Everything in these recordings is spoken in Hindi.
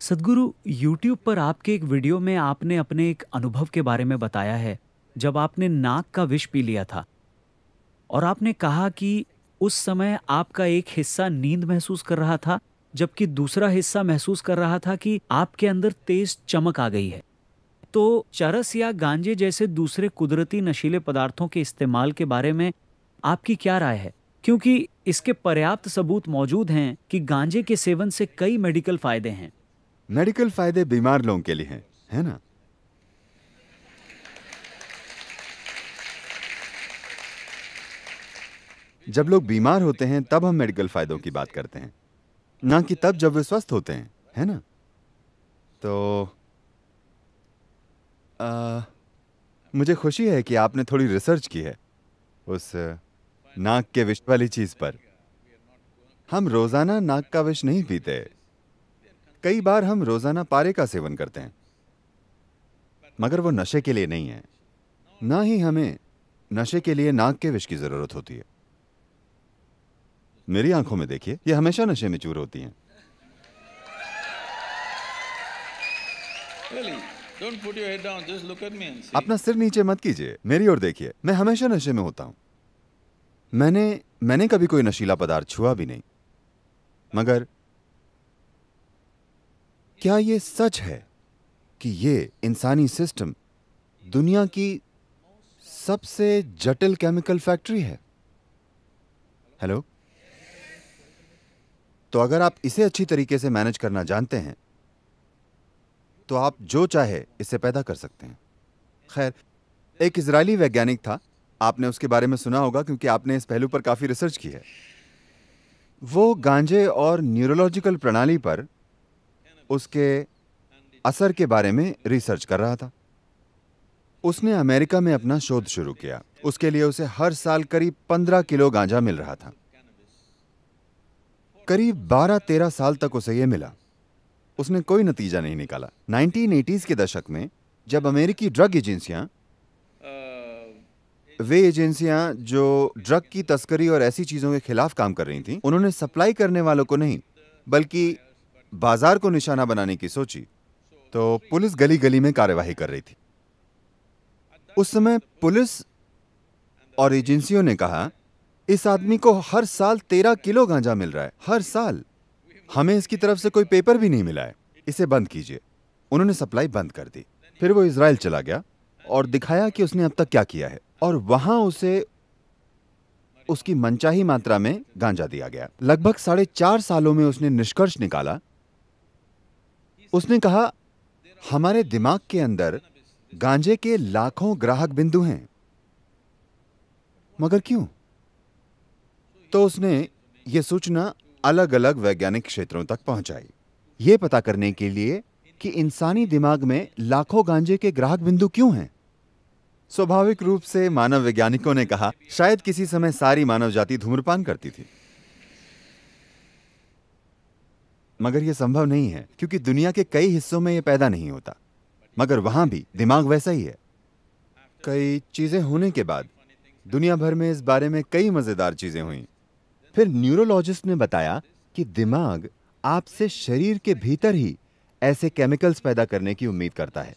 सदगुरु यूट्यूब पर आपके एक वीडियो में आपने अपने एक अनुभव के बारे में बताया है जब आपने नाक का विष पी लिया था और आपने कहा कि उस समय आपका एक हिस्सा नींद महसूस कर रहा था जबकि दूसरा हिस्सा महसूस कर रहा था कि आपके अंदर तेज चमक आ गई है तो चरस या गांजे जैसे दूसरे कुदरती नशीले पदार्थों के इस्तेमाल के बारे में आपकी क्या राय है क्योंकि इसके पर्याप्त सबूत मौजूद हैं कि गांजे के सेवन से कई मेडिकल फायदे हैं मेडिकल फायदे बीमार लोगों के लिए हैं है ना जब लोग बीमार होते हैं तब हम मेडिकल फायदों की बात करते हैं ना कि तब जब वे स्वस्थ होते हैं है ना तो आ, मुझे खुशी है कि आपने थोड़ी रिसर्च की है उस नाक के विष वाली चीज़ पर हम रोज़ाना नाक का विष नहीं पीते कई बार हम रोजाना पारे का सेवन करते हैं मगर वो नशे के लिए नहीं है ना ही हमें नशे के लिए नाक के विष की जरूरत होती है मेरी आंखों में देखिए ये हमेशा नशे में चूर होती हैं अपना सिर नीचे मत कीजिए मेरी ओर देखिए मैं हमेशा नशे में होता हूं मैंने मैंने कभी कोई नशीला पदार्थ छुआ भी नहीं मगर क्या ये सच है कि ये इंसानी सिस्टम दुनिया की सबसे जटिल केमिकल फैक्ट्री है हेलो तो अगर आप इसे अच्छी तरीके से मैनेज करना जानते हैं तो आप जो चाहे इसे पैदा कर सकते हैं खैर एक इजरायली वैज्ञानिक था आपने उसके बारे में सुना होगा क्योंकि आपने इस पहलू पर काफ़ी रिसर्च की है वो गांजे और न्यूरोलॉजिकल प्रणाली पर उसके असर के बारे में रिसर्च कर रहा था उसने अमेरिका में अपना शोध शुरू किया उसके लिए उसे हर साल करीब पंद्रह किलो गांजा मिल रहा था करीब बारह तेरह साल तक उसे यह मिला उसने कोई नतीजा नहीं निकाला 1980s के दशक में जब अमेरिकी ड्रग एजेंसियां वे एजेंसियां जो ड्रग की तस्करी और ऐसी चीजों के खिलाफ काम कर रही थीं, उन्होंने सप्लाई करने वालों को नहीं बल्कि बाजार को निशाना बनाने की सोची तो पुलिस गली गली में कार्यवाही कर रही थी उस समय पुलिस और एजेंसियों ने कहा इस आदमी को हर साल तेरह किलो गांजा मिल रहा है हर साल हमें इसकी तरफ से कोई पेपर भी नहीं मिला है इसे बंद कीजिए उन्होंने सप्लाई बंद कर दी फिर वो इसराइल चला गया और दिखाया कि उसने अब तक क्या किया है और वहां उसे उसकी मनचाही मात्रा में गांजा दिया गया लगभग साढ़े चार सालों में उसने निष्कर्ष निकाला उसने कहा हमारे दिमाग के अंदर गांजे के लाखों ग्राहक बिंदु हैं मगर क्यों तो उसने ये सूचना अलग अलग वैज्ञानिक क्षेत्रों तक पहुंचाई ये पता करने के लिए कि इंसानी दिमाग में लाखों गांजे के ग्राहक बिंदु क्यों हैं स्वाभाविक रूप से मानव वैज्ञानिकों ने कहा शायद किसी समय सारी मानव जाति धूम्रपान करती थी मगर यह संभव नहीं है क्योंकि दुनिया के कई हिस्सों में यह पैदा नहीं होता मगर वहां भी दिमाग वैसा ही है कई चीज़ें होने के बाद दुनिया भर में इस बारे में कई मज़ेदार चीज़ें हुई फिर न्यूरोलॉजिस्ट ने बताया कि दिमाग आपसे शरीर के भीतर ही ऐसे केमिकल्स पैदा करने की उम्मीद करता है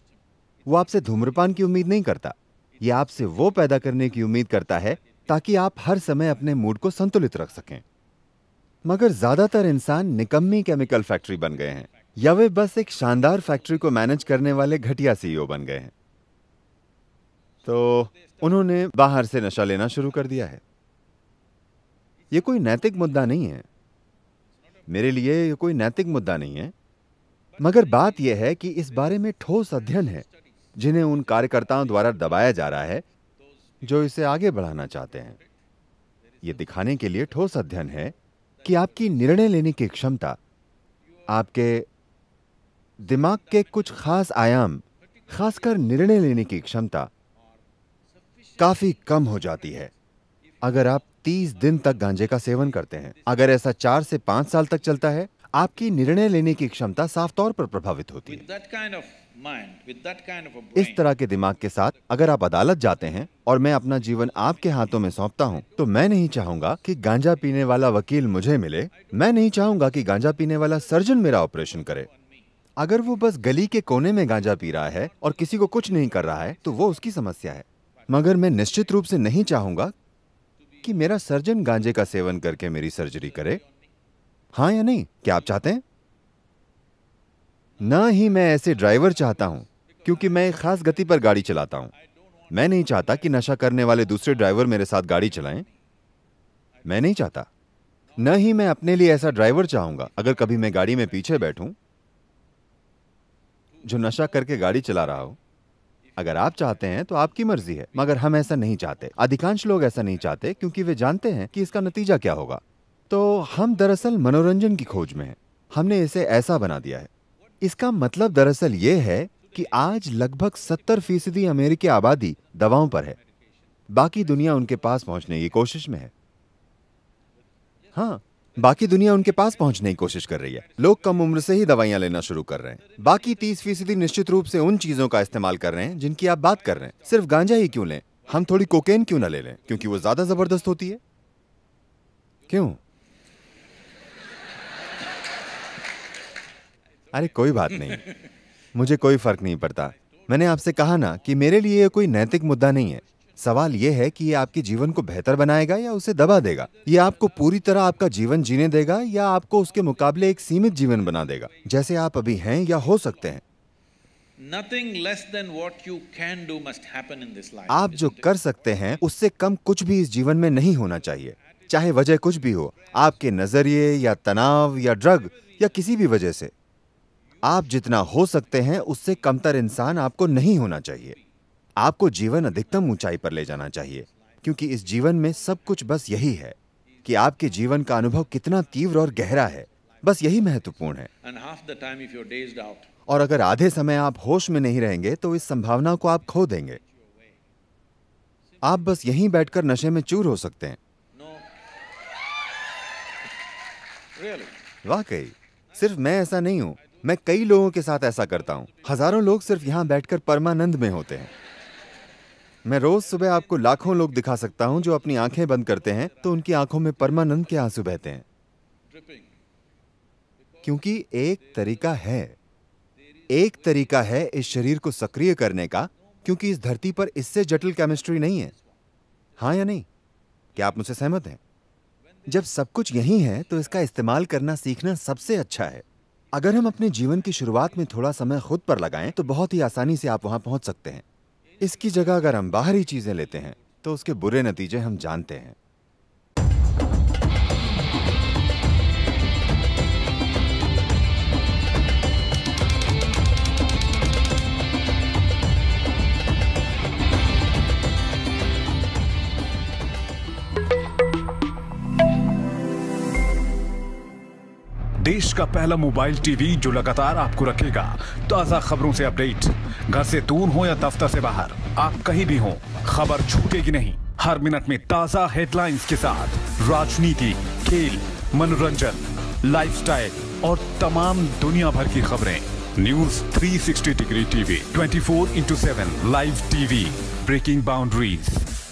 वो आपसे धूम्रपान की उम्मीद नहीं करता यह आपसे वो पैदा करने की उम्मीद करता है ताकि आप हर समय अपने मूड को संतुलित रख सकें मगर ज्यादातर इंसान निकम्मी केमिकल फैक्ट्री बन गए हैं या वे बस एक शानदार फैक्ट्री को मैनेज करने वाले घटिया सीईओ e बन गए हैं तो उन्होंने बाहर से नशा लेना शुरू कर दिया है ये कोई नैतिक मुद्दा नहीं है मेरे लिए ये कोई नैतिक मुद्दा नहीं है मगर बात यह है कि इस बारे में ठोस अध्ययन है जिन्हें उन कार्यकर्ताओं द्वारा दबाया जा रहा है जो इसे आगे बढ़ाना चाहते हैं ये दिखाने के लिए ठोस अध्ययन है कि आपकी निर्णय लेने की क्षमता आपके दिमाग के कुछ खास आयाम खासकर निर्णय लेने की क्षमता काफी कम हो जाती है अगर आप 30 दिन तक गांजे का सेवन करते हैं अगर ऐसा चार से पांच साल तक चलता है आपकी निर्णय लेने की क्षमता साफ तौर पर प्रभावित होती है इस तरह के दिमाग के साथ अगर आप अदालत जाते हैं और मैं अपना जीवन आपके हाथों में सौंपता हूं, तो मैं नहीं चाहूंगा कि गांजा पीने वाला वकील मुझे मिले मैं नहीं चाहूंगा कि गांजा पीने वाला सर्जन मेरा ऑपरेशन करे अगर वो बस गली के कोने में गांजा पी रहा है और किसी को कुछ नहीं कर रहा है तो वो उसकी समस्या है मगर मैं निश्चित रूप से नहीं चाहूंगा कि मेरा सर्जन गांजे का सेवन करके मेरी सर्जरी करे हाँ या नहीं क्या आप चाहते हैं ना ही मैं ऐसे ड्राइवर चाहता हूँ क्योंकि मैं एक खास गति पर गाड़ी चलाता हूँ मैं नहीं चाहता कि नशा करने वाले दूसरे ड्राइवर मेरे साथ गाड़ी चलाएं मैं नहीं चाहता न ही मैं अपने लिए ऐसा ड्राइवर चाहूंगा अगर कभी मैं गाड़ी में पीछे बैठूं जो नशा करके गाड़ी चला रहा हो अगर आप चाहते हैं तो आपकी मर्जी है मगर हम ऐसा नहीं चाहते अधिकांश लोग ऐसा नहीं चाहते क्योंकि वे जानते हैं कि इसका नतीजा क्या होगा तो हम दरअसल मनोरंजन की खोज में हैं हमने इसे ऐसा बना दिया है इसका मतलब दरअसल ये है कि आज लगभग 70 फीसदी अमेरिकी आबादी दवाओं पर है बाकी दुनिया उनके पास पहुंचने की कोशिश में है हाँ बाकी दुनिया उनके पास पहुंचने की कोशिश कर रही है लोग कम उम्र से ही दवाइयां लेना शुरू कर रहे हैं बाकी तीस फीसदी निश्चित रूप से उन चीजों का इस्तेमाल कर रहे हैं जिनकी आप बात कर रहे हैं सिर्फ गांजा ही क्यों लें हम थोड़ी कोकेन क्यों ना ले लें क्योंकि वो ज्यादा जबरदस्त होती है क्यों अरे कोई बात नहीं मुझे कोई फर्क नहीं पड़ता मैंने आपसे कहा ना कि मेरे लिए ये कोई नैतिक मुद्दा नहीं है सवाल यह है कि ये आपके जीवन को बेहतर बनाएगा या उसे दबा देगा ये आपको पूरी तरह आपका जीवन जीने देगा या आपको उसके मुकाबले एक सीमित जीवन बना देगा जैसे आप अभी हैं या हो सकते हैं Nothing less than what you can do must happen in this life. आप जो कर सकते हैं उससे कम कुछ भी इस जीवन में नहीं होना चाहिए चाहे वजह कुछ भी हो आपके नजरिए या तनाव या ड्रग या किसी भी वजह से आप जितना हो सकते हैं उससे कमतर इंसान आपको नहीं होना चाहिए आपको जीवन अधिकतम ऊंचाई पर ले जाना चाहिए क्योंकि इस जीवन में सब कुछ बस यही है कि आपके जीवन का अनुभव कितना तीव्र और गहरा है बस यही महत्वपूर्ण है और अगर आधे समय आप होश में नहीं रहेंगे तो इस संभावना को आप खो देंगे आप बस यहीं बैठकर नशे में चूर हो सकते हैं वाकई सिर्फ मैं ऐसा नहीं हूं मैं कई लोगों के साथ ऐसा करता हूँ हजारों लोग सिर्फ यहाँ बैठकर परमानंद में होते हैं मैं रोज सुबह आपको लाखों लोग दिखा सकता हूँ जो अपनी आंखें बंद करते हैं तो उनकी आंखों में परमानंद के आंसू बहते हैं क्योंकि एक तरीका है एक तरीका है इस शरीर को सक्रिय करने का क्योंकि इस धरती पर इससे जटिल केमिस्ट्री नहीं है हाँ या नहीं क्या आप मुझसे सहमत हैं जब सब कुछ यही है तो इसका इस्तेमाल करना सीखना सबसे अच्छा है अगर हम अपने जीवन की शुरुआत में थोड़ा समय खुद पर लगाएं तो बहुत ही आसानी से आप वहां पहुंच सकते हैं इसकी जगह अगर हम बाहरी चीजें लेते हैं तो उसके बुरे नतीजे हम जानते हैं देश का पहला मोबाइल टीवी जो लगातार आपको रखेगा ताज़ा खबरों से अपडेट घर से दूर हो या दफ्तर से बाहर आप कहीं भी हो खबर छूटेगी नहीं हर मिनट में ताज़ा हेडलाइंस के साथ राजनीति खेल मनोरंजन लाइफस्टाइल और तमाम दुनिया भर की खबरें news 360 degree TV 24 into seven live TV breaking boundaries